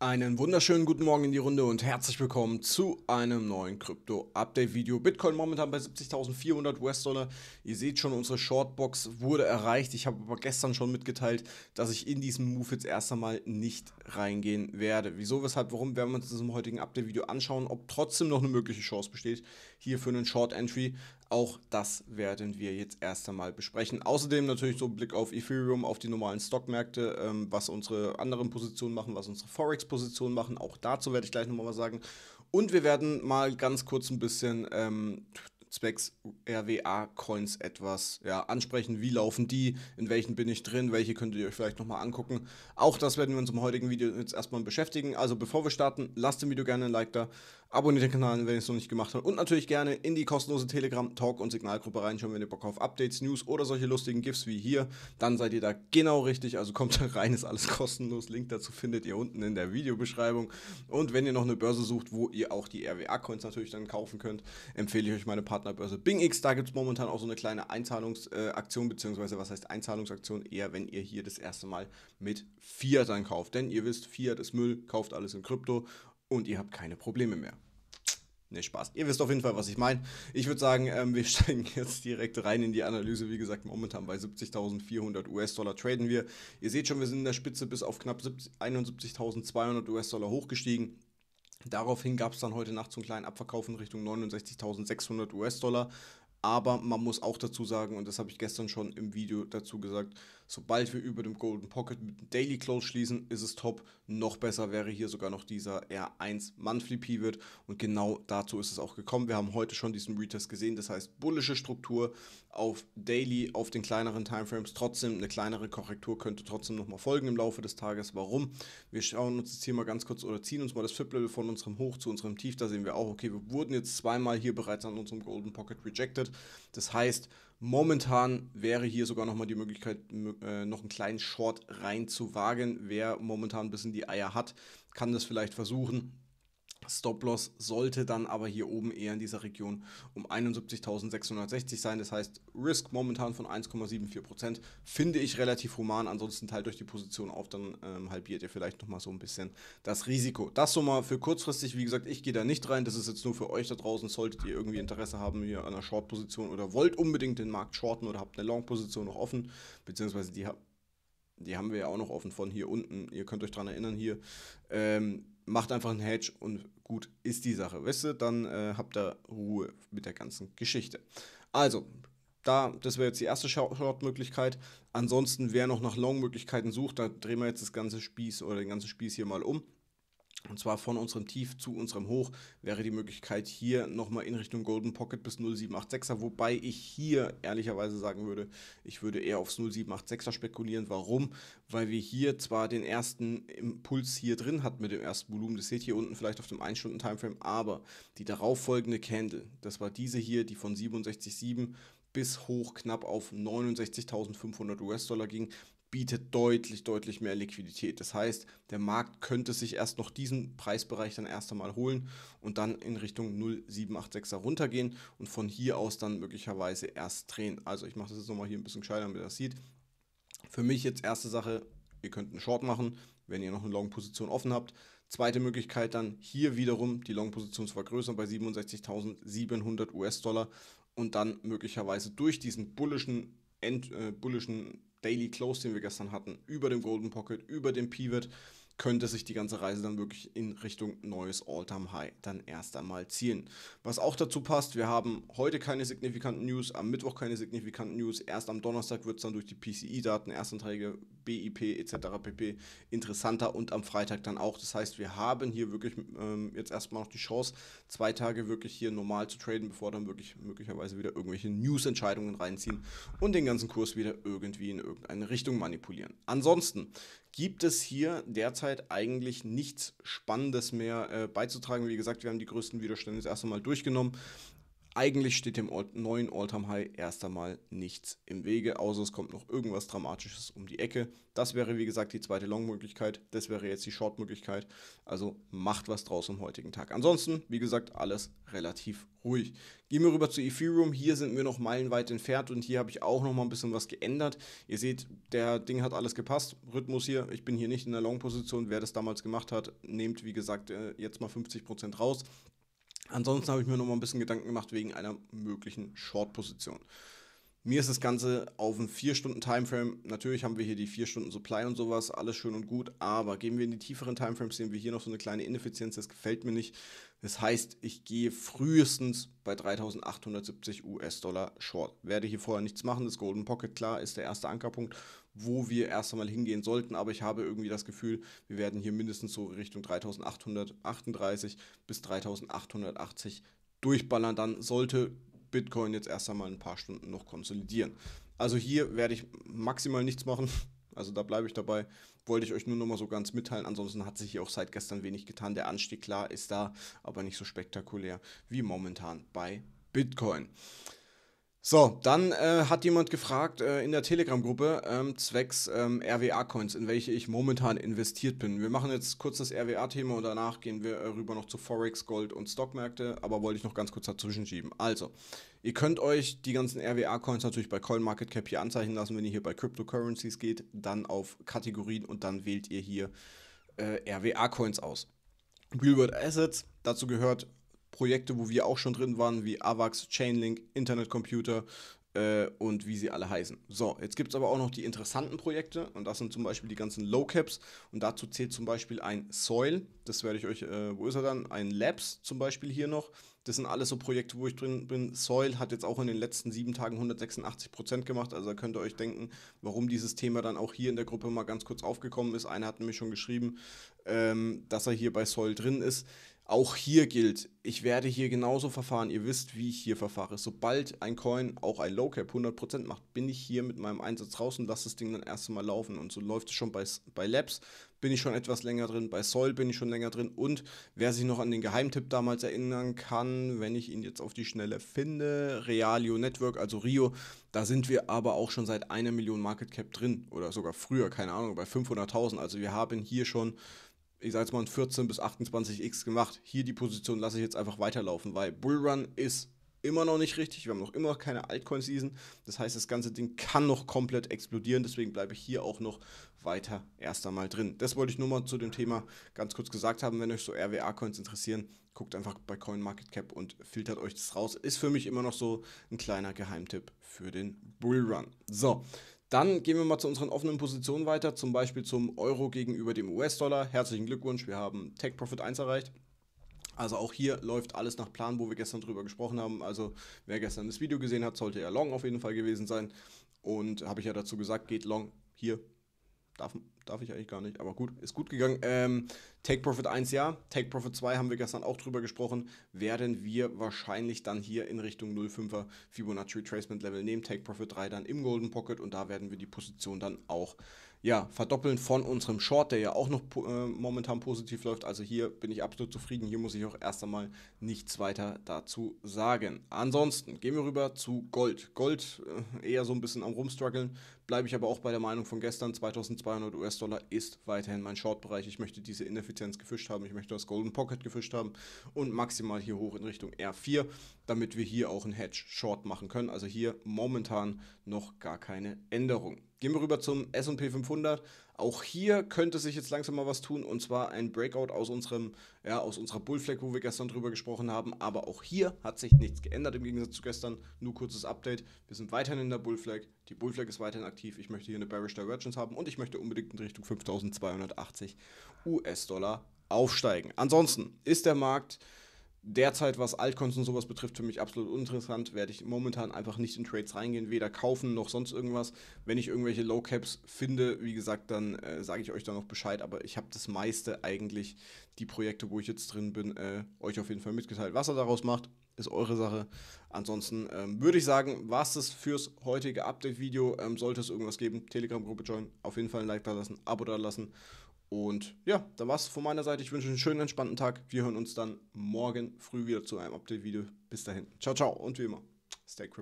Einen wunderschönen guten Morgen in die Runde und herzlich willkommen zu einem neuen Krypto-Update-Video. Bitcoin momentan bei 70.400 US-Dollar. Ihr seht schon, unsere Shortbox wurde erreicht. Ich habe aber gestern schon mitgeteilt, dass ich in diesen Move jetzt erst einmal nicht reingehen werde. Wieso, weshalb, warum, werden wir uns in diesem heutigen Update-Video anschauen, ob trotzdem noch eine mögliche Chance besteht hier für einen Short-Entry. Auch das werden wir jetzt erst einmal besprechen. Außerdem natürlich so ein Blick auf Ethereum, auf die normalen Stockmärkte, ähm, was unsere anderen Positionen machen, was unsere Forex-Positionen machen. Auch dazu werde ich gleich nochmal was sagen. Und wir werden mal ganz kurz ein bisschen ähm, Specs RWA-Coins etwas ja, ansprechen. Wie laufen die? In welchen bin ich drin? Welche könnt ihr euch vielleicht nochmal angucken? Auch das werden wir uns im heutigen Video jetzt erstmal beschäftigen. Also bevor wir starten, lasst dem Video gerne ein Like da, Abonniert den Kanal, wenn ihr es noch nicht gemacht habt. Und natürlich gerne in die kostenlose Telegram, Talk und Signalgruppe reinschauen, wenn ihr Bock auf Updates, News oder solche lustigen GIFs wie hier. Dann seid ihr da genau richtig. Also kommt da rein, ist alles kostenlos. Link dazu findet ihr unten in der Videobeschreibung. Und wenn ihr noch eine Börse sucht, wo ihr auch die RWA-Coins natürlich dann kaufen könnt, empfehle ich euch meine Partnerbörse BingX. Da gibt es momentan auch so eine kleine Einzahlungsaktion, äh, beziehungsweise was heißt Einzahlungsaktion? Eher, wenn ihr hier das erste Mal mit Fiat dann kauft. Denn ihr wisst, Fiat ist Müll, kauft alles in Krypto und ihr habt keine Probleme mehr. Ne, Spaß. Ihr wisst auf jeden Fall, was ich meine. Ich würde sagen, ähm, wir steigen jetzt direkt rein in die Analyse. Wie gesagt, momentan bei 70.400 US-Dollar traden wir. Ihr seht schon, wir sind in der Spitze bis auf knapp 71.200 US-Dollar hochgestiegen. Daraufhin gab es dann heute Nacht so einen kleinen Abverkauf in Richtung 69.600 US-Dollar. Aber man muss auch dazu sagen, und das habe ich gestern schon im Video dazu gesagt, Sobald wir über dem Golden Pocket mit dem Daily Close schließen, ist es top. Noch besser wäre hier sogar noch dieser R1 Monthly Pivot. Und genau dazu ist es auch gekommen. Wir haben heute schon diesen Retest gesehen. Das heißt, bullische Struktur auf Daily, auf den kleineren Timeframes. Trotzdem eine kleinere Korrektur könnte trotzdem nochmal folgen im Laufe des Tages. Warum? Wir schauen uns jetzt hier mal ganz kurz oder ziehen uns mal das Flip-Level von unserem Hoch zu unserem Tief. Da sehen wir auch, okay, wir wurden jetzt zweimal hier bereits an unserem Golden Pocket rejected. Das heißt, momentan wäre hier sogar nochmal die Möglichkeit, äh, noch einen kleinen Short reinzuwagen. Wer momentan ein bisschen die Eier hat, kann das vielleicht versuchen. Stop-Loss sollte dann aber hier oben eher in dieser Region um 71.660 sein. Das heißt, Risk momentan von 1,74% finde ich relativ human. Ansonsten teilt euch die Position auf, dann ähm, halbiert ihr vielleicht nochmal so ein bisschen das Risiko. Das so mal für kurzfristig. Wie gesagt, ich gehe da nicht rein. Das ist jetzt nur für euch da draußen. Solltet ihr irgendwie Interesse haben hier an einer Short-Position oder wollt unbedingt den Markt shorten oder habt eine Long-Position noch offen, beziehungsweise die, die haben wir ja auch noch offen von hier unten. Ihr könnt euch daran erinnern hier. Ähm, macht einfach einen Hedge und gut ist die Sache, weißt du, dann äh, habt ihr Ruhe mit der ganzen Geschichte. Also, da, das wäre jetzt die erste Short-Möglichkeit. Ansonsten, wer noch nach Long-Möglichkeiten sucht, da drehen wir jetzt das ganze Spieß oder den ganzen Spieß hier mal um. Und zwar von unserem Tief zu unserem Hoch wäre die Möglichkeit hier nochmal in Richtung Golden Pocket bis 0786er, wobei ich hier ehrlicherweise sagen würde, ich würde eher aufs 0786er spekulieren. Warum? Weil wir hier zwar den ersten Impuls hier drin hatten mit dem ersten Volumen, das seht ihr unten vielleicht auf dem 1-Stunden-Timeframe, aber die darauffolgende Candle, das war diese hier, die von 67,7 bis hoch knapp auf 69.500 US-Dollar ging bietet deutlich, deutlich mehr Liquidität. Das heißt, der Markt könnte sich erst noch diesen Preisbereich dann erst einmal holen und dann in Richtung 0,786er runtergehen und von hier aus dann möglicherweise erst drehen. Also ich mache das jetzt nochmal hier ein bisschen gescheiter, damit ihr das sieht. Für mich jetzt erste Sache, ihr könnt einen Short machen, wenn ihr noch eine Long-Position offen habt. Zweite Möglichkeit dann hier wiederum die Long-Position zu vergrößern bei 67.700 US-Dollar und dann möglicherweise durch diesen bullischen, end, äh, bullischen Daily Close, den wir gestern hatten, über dem Golden Pocket, über dem Pivot, könnte sich die ganze Reise dann wirklich in Richtung neues All-Time High dann erst einmal ziehen. Was auch dazu passt, wir haben heute keine signifikanten News, am Mittwoch keine signifikanten News, erst am Donnerstag wird es dann durch die PCI-Daten, Erstanträge BIP etc. pp. interessanter und am Freitag dann auch. Das heißt, wir haben hier wirklich ähm, jetzt erstmal noch die Chance, zwei Tage wirklich hier normal zu traden, bevor dann wirklich möglicherweise wieder irgendwelche News-Entscheidungen reinziehen und den ganzen Kurs wieder irgendwie in irgendeine Richtung manipulieren. Ansonsten gibt es hier derzeit eigentlich nichts Spannendes mehr äh, beizutragen. Wie gesagt, wir haben die größten Widerstände das erste Mal durchgenommen. Eigentlich steht dem neuen all time High erst einmal nichts im Wege, außer es kommt noch irgendwas Dramatisches um die Ecke. Das wäre wie gesagt die zweite Long-Möglichkeit, das wäre jetzt die Short-Möglichkeit. Also macht was draus am heutigen Tag. Ansonsten, wie gesagt, alles relativ ruhig. Gehen wir rüber zu Ethereum. Hier sind wir noch meilenweit entfernt und hier habe ich auch noch mal ein bisschen was geändert. Ihr seht, der Ding hat alles gepasst. Rhythmus hier, ich bin hier nicht in der Long-Position. Wer das damals gemacht hat, nehmt wie gesagt äh, jetzt mal 50% raus. Ansonsten habe ich mir noch mal ein bisschen Gedanken gemacht wegen einer möglichen Short-Position. Mir ist das Ganze auf einen 4-Stunden-Timeframe, natürlich haben wir hier die 4-Stunden-Supply und sowas, alles schön und gut, aber gehen wir in die tieferen Timeframes, sehen wir hier noch so eine kleine Ineffizienz, das gefällt mir nicht. Das heißt, ich gehe frühestens bei 3870 US-Dollar short. Werde hier vorher nichts machen, das Golden Pocket, klar, ist der erste Ankerpunkt, wo wir erst einmal hingehen sollten, aber ich habe irgendwie das Gefühl, wir werden hier mindestens so Richtung 3838 bis 3880 durchballern, dann sollte Bitcoin jetzt erst einmal ein paar Stunden noch konsolidieren. Also hier werde ich maximal nichts machen. Also da bleibe ich dabei. Wollte ich euch nur nochmal so ganz mitteilen. Ansonsten hat sich hier auch seit gestern wenig getan. Der Anstieg, klar, ist da, aber nicht so spektakulär wie momentan bei Bitcoin. So, dann äh, hat jemand gefragt äh, in der Telegram-Gruppe ähm, zwecks ähm, RWA-Coins, in welche ich momentan investiert bin. Wir machen jetzt kurz das RWA-Thema und danach gehen wir äh, rüber noch zu Forex, Gold und Stockmärkte, aber wollte ich noch ganz kurz dazwischen schieben. Also, ihr könnt euch die ganzen RWA-Coins natürlich bei CoinMarketCap hier anzeichnen lassen, wenn ihr hier bei Cryptocurrencies geht, dann auf Kategorien und dann wählt ihr hier äh, RWA-Coins aus. Real World Assets, dazu gehört Projekte, wo wir auch schon drin waren, wie AVAX, Chainlink, Internetcomputer äh, und wie sie alle heißen. So, jetzt gibt es aber auch noch die interessanten Projekte und das sind zum Beispiel die ganzen Low Caps und dazu zählt zum Beispiel ein Soil, das werde ich euch, äh, wo ist er dann? Ein Labs zum Beispiel hier noch. Das sind alles so Projekte, wo ich drin bin. Soil hat jetzt auch in den letzten sieben Tagen 186% gemacht. Also da könnt ihr euch denken, warum dieses Thema dann auch hier in der Gruppe mal ganz kurz aufgekommen ist. Einer hat nämlich schon geschrieben, ähm, dass er hier bei Soil drin ist. Auch hier gilt, ich werde hier genauso verfahren. Ihr wisst, wie ich hier verfahre. Sobald ein Coin auch ein Low Cap 100% macht, bin ich hier mit meinem Einsatz raus und lasse das Ding dann erst einmal laufen. Und so läuft es schon bei, bei Labs, bin ich schon etwas länger drin, bei Soil bin ich schon länger drin. Und wer sich noch an den Geheimtipp damals erinnern kann, wenn ich ihn jetzt auf die Schnelle finde, Realio Network, also Rio, da sind wir aber auch schon seit einer Million Market Cap drin oder sogar früher, keine Ahnung, bei 500.000. Also wir haben hier schon ich sage jetzt mal, ein 14 bis 28x gemacht. Hier die Position lasse ich jetzt einfach weiterlaufen, weil Bullrun ist immer noch nicht richtig. Wir haben noch immer keine Altcoin-Season. Das heißt, das ganze Ding kann noch komplett explodieren. Deswegen bleibe ich hier auch noch weiter erst einmal drin. Das wollte ich nur mal zu dem Thema ganz kurz gesagt haben. Wenn euch so RWA-Coins interessieren, guckt einfach bei CoinMarketCap und filtert euch das raus. Ist für mich immer noch so ein kleiner Geheimtipp für den Bullrun. So, dann gehen wir mal zu unseren offenen Positionen weiter, zum Beispiel zum Euro gegenüber dem US-Dollar. Herzlichen Glückwunsch, wir haben Tech Profit 1 erreicht. Also auch hier läuft alles nach Plan, wo wir gestern drüber gesprochen haben. Also wer gestern das Video gesehen hat, sollte ja long auf jeden Fall gewesen sein. Und habe ich ja dazu gesagt, geht long hier Darf, darf ich eigentlich gar nicht, aber gut, ist gut gegangen. Ähm, Take Profit 1 ja, Take Profit 2 haben wir gestern auch drüber gesprochen. Werden wir wahrscheinlich dann hier in Richtung 05er Fibonacci Retracement Level nehmen. Take Profit 3 dann im Golden Pocket und da werden wir die Position dann auch ja, verdoppeln von unserem Short, der ja auch noch äh, momentan positiv läuft. Also hier bin ich absolut zufrieden. Hier muss ich auch erst einmal nichts weiter dazu sagen. Ansonsten gehen wir rüber zu Gold. Gold äh, eher so ein bisschen am Rumstruggeln bleibe ich aber auch bei der Meinung von gestern, 2200 US-Dollar ist weiterhin mein Short-Bereich. Ich möchte diese Ineffizienz gefischt haben, ich möchte das Golden Pocket gefischt haben und maximal hier hoch in Richtung R4, damit wir hier auch einen Hedge-Short machen können. Also hier momentan noch gar keine Änderung. Gehen wir rüber zum SP 500. Auch hier könnte sich jetzt langsam mal was tun und zwar ein Breakout aus, unserem, ja, aus unserer Bullflag, wo wir gestern drüber gesprochen haben. Aber auch hier hat sich nichts geändert im Gegensatz zu gestern. Nur kurzes Update. Wir sind weiterhin in der Bullflag. Die Bullflag ist weiterhin aktiv. Ich möchte hier eine Bearish Divergence haben und ich möchte unbedingt in Richtung 5280 US-Dollar aufsteigen. Ansonsten ist der Markt derzeit, was Altcoins und sowas betrifft, für mich absolut uninteressant. Werde ich momentan einfach nicht in Trades reingehen, weder kaufen noch sonst irgendwas. Wenn ich irgendwelche Low Caps finde, wie gesagt, dann äh, sage ich euch da noch Bescheid. Aber ich habe das meiste eigentlich, die Projekte, wo ich jetzt drin bin, äh, euch auf jeden Fall mitgeteilt. Was er daraus macht, ist eure Sache. Ansonsten ähm, würde ich sagen, war es das fürs heutige Update-Video. Ähm, sollte es irgendwas geben, Telegram-Gruppe joinen, auf jeden Fall ein Like da lassen, Abo da lassen und ja, dann war es von meiner Seite. Ich wünsche einen schönen, entspannten Tag. Wir hören uns dann morgen früh wieder zu einem Update-Video. Bis dahin. Ciao, ciao. Und wie immer, stay crippled.